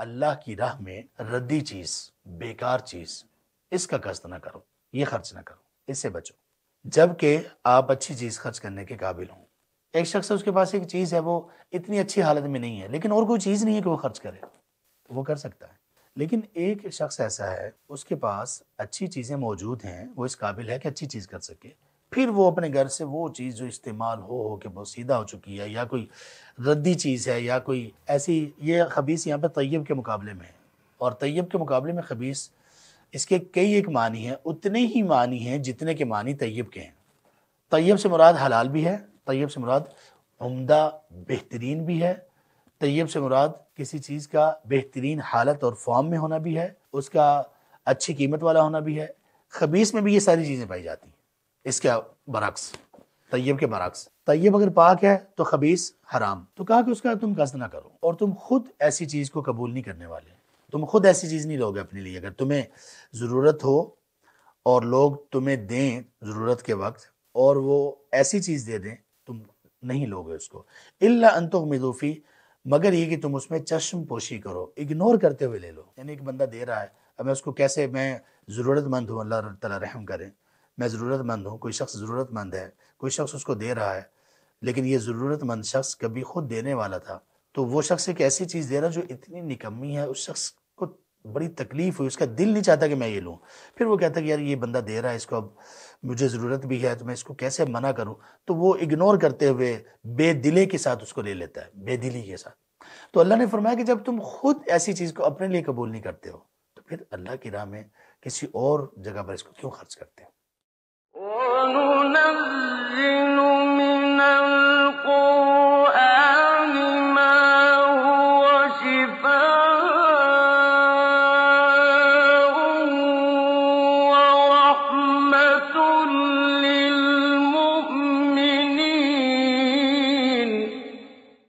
अल्लाह की राह में रद्दी चीज बेकार चीज इसका खर्च ना करो ये खर्च ना करो इससे बचो जबकि आप अच्छी चीज खर्च करने के काबिल हों एक शख्स उसके पास एक चीज है वो इतनी अच्छी हालत में नहीं है लेकिन और कोई चीज नहीं है कि वो खर्च करे तो वो कर सकता है लेकिन एक शख्स ऐसा है उसके पास अच्छी चीजें मौजूद हैं वो इस काबिल है कि अच्छी चीज कर सके फिर वो अपने घर से वो चीज़ जो इस्तेमाल हो हो के बहुत सीधा हो चुकी है या कोई रद्दी चीज़ है या कोई ऐसी ये खबीस यहाँ पर तयब के मुकाबले में है और तयब के मुकाबले में खबीस इसके कई एक मानी हैं उतने ही मानी हैं जितने के मानी तयब के हैं तयब से मुराद हलाल भी है तयब से मुराद उम्दा बेहतरीन भी है तयब से मुराद किसी चीज़ का बेहतरीन हालत और फॉर्म में होना भी है उसका अच्छी कीमत वाला होना भी है खबीस में भी ये सारी चीज़ें पाई जाती हैं इसके बरक्स तय्यब के बरक्स तय्यब अगर पाक है तो खबीस हराम तो कहा कि उसका तुम कस ना करो और तुम खुद ऐसी चीज़ को कबूल नहीं करने वाले तुम खुद ऐसी चीज़ नहीं लोगे अपने लिए अगर तुम्हें ज़रूरत हो और लोग तुम्हें दें ज़रूरत के वक्त और वो ऐसी चीज़ दे दें तुम नहीं लोगे उसको इल्ला मिदूफ़ी मगर ये कि तुम उसमें चश्म पोशी करो इग्नोर करते हुए ले लो यानी एक बंदा दे रहा है अब मैं उसको कैसे मैं ज़रूरतमंद हूँ अल्लाह तला रहम करें मैं ज़रूरतमंद हूँ कोई शख्स ज़रूरतमंद है कोई शख्स उसको दे रहा है लेकिन ये ज़रूरतमंद शख्स कभी खुद देने वाला था तो वो शख्स एक ऐसी चीज़ दे रहा जो इतनी निकम्मी है उस शख्स को बड़ी तकलीफ़ हुई उसका दिल नहीं चाहता कि मैं ये लूँ फिर वो कहता कि यार ये बंदा दे रहा है इसको अब मुझे ज़रूरत भी है तो मैं इसको कैसे मना करूँ तो वो इग्नोर करते हुए बेदिले के साथ उसको ले लेता है बेदिली के साथ तो अल्लाह ने फरमाया कि जब तुम खुद ऐसी चीज़ को अपने लिए कबूल नहीं करते हो तो फिर अल्लाह की राह में किसी और जगह पर इसको क्यों खर्च करते हो